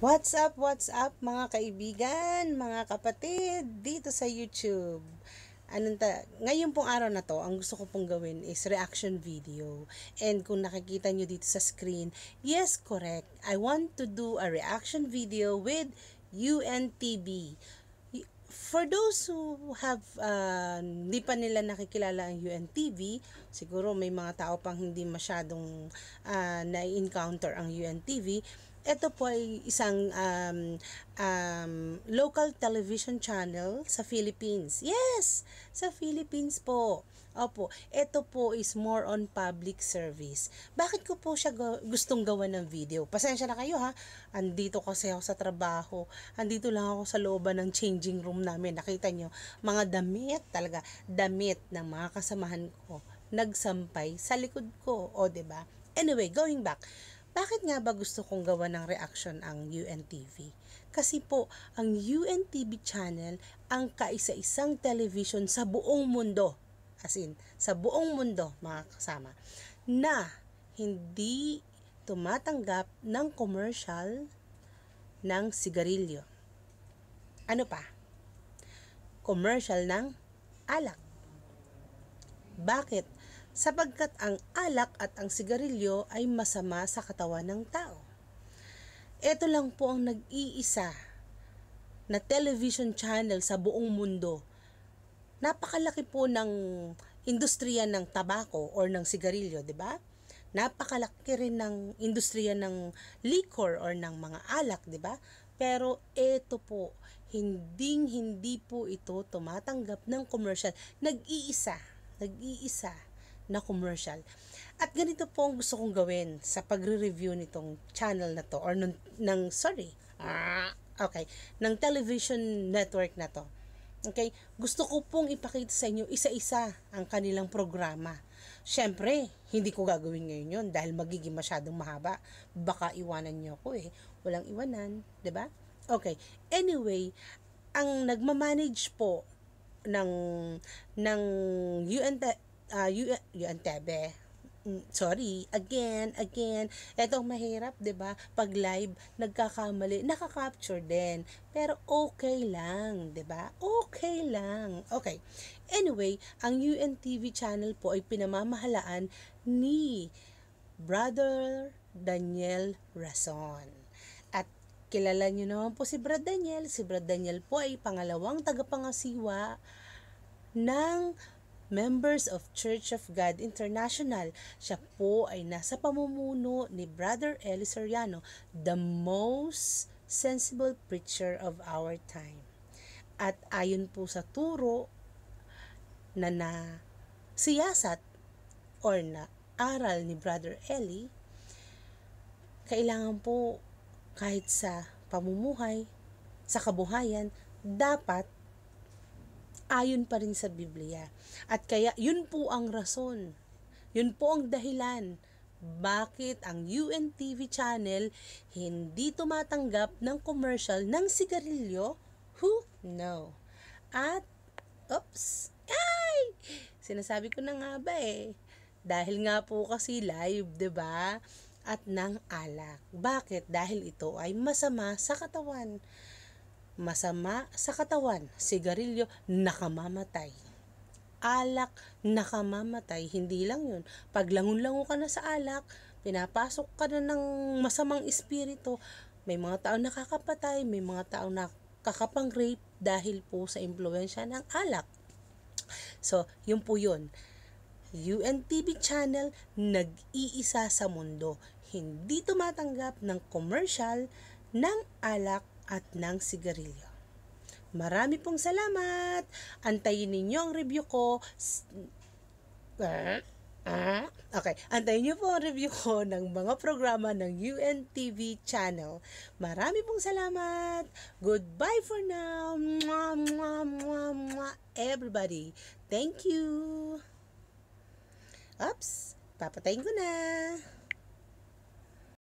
What's up, what's up mga kaibigan, mga kapatid dito sa YouTube. Anong ta- ngayon pong araw na to, ang gusto ko pong gawin is reaction video. And kung nakikita nyo dito sa screen, yes, correct. I want to do a reaction video with UNTB. For those who have, uh, hindi pa nila nakikilala ang UNTV, siguro may mga tao pang hindi masyadong uh, na-encounter ang UNTV, ito po ay isang um, um, local television channel sa Philippines. Yes! Sa Philippines po. Opo, ito po is more on public service. Bakit ko po siya gustong gawa ng video? Pasensya na kayo ha. Andito kasi ako sa trabaho. Andito lang ako sa looban ng changing room namin. Nakita nyo, mga damit talaga. Damit ng mga kasamahan ko nagsampay sa likod ko. O, ba? Diba? Anyway, going back bakit nga ba gusto kong gawa ng reaction ang UNTV? Kasi po, ang UNTV channel ang kaisa-isang television sa buong mundo. As in, sa buong mundo, mga kasama, na hindi tumatanggap ng commercial ng sigarilyo. Ano pa? Commercial ng alak. Bakit? sapagkat ang alak at ang sigarilyo ay masama sa katawan ng tao. Ito lang po ang nag-iisa na television channel sa buong mundo. Napakalaki po ng industriya ng tabako or ng sigarilyo, di ba? Napakalaki rin ng industriya ng liquor or ng mga alak, di ba? Pero ito po, hinding hindi po ito tumatanggap ng commercial. Nag-iisa, nag-iisa na commercial. At ganito po ang gusto kong gawin sa pagre-review nitong channel na to or nung, ng, sorry, ah, okay, ng television network na to. Okay, gusto ko pong ipakita sa inyo isa-isa ang kanilang programa. Siyempre, hindi ko gagawin ngayon yon dahil magiging masyadong mahaba. Baka iwanan niyo ako eh. Walang iwanan, 'di ba? Okay. Anyway, ang nagmamanage po ng ng UN uh, ah, U Antebe. Mm, sorry, again, again. Ito mahirap, 'di ba? Pag live, nagkakamali, nakaka-capture din. Pero okay lang, 'di ba? Okay lang. Okay. Anyway, ang UNTV channel po ay pinamamahalaan ni Brother Daniel Rason. At kilala niyo naman po si Brad Daniel. Si Brad Daniel po ay pangalawang tagapangasiwa ng Members of Church of God International. Siya po ay nasa pamumuno ni Brother Eli Soriano, the most sensible preacher of our time. At ayon po sa turo na na siyasat or na aral ni Brother Eli, kailangan po kahit sa pamumuhay, sa kabuhayan, dapat ayon pa rin sa Biblia. At kaya yun po ang rason, yun po ang dahilan bakit ang UNTV channel hindi tumatanggap ng commercial ng sigarilyo? Who? No. At, oops, ay! Sinasabi ko na nga ba eh. Dahil nga po kasi live, ba At ng alak. Bakit? Dahil ito ay masama sa katawan masama sa katawan, sigarilyo, nakamamatay. Alak, nakamamatay. Hindi lang yun. Pag langon-langon ka na sa alak, pinapasok ka na ng masamang espiritu, may mga tao nakakapatay, may mga tao nakakapang-rape dahil po sa impluensya ng alak. So, yun po yun. UNTV Channel nag-iisa sa mundo. Hindi tumatanggap ng commercial ng alak at ng sigarilyo. Marami pong salamat! Antayin ninyo ang review ko. Okay, antayin niyo po ang review ko ng mga programa ng UNTV channel. Marami pong salamat! Goodbye for now! Mwah, mwah, mwah, mwah. Everybody, thank you! Oops! Papatayin ko na!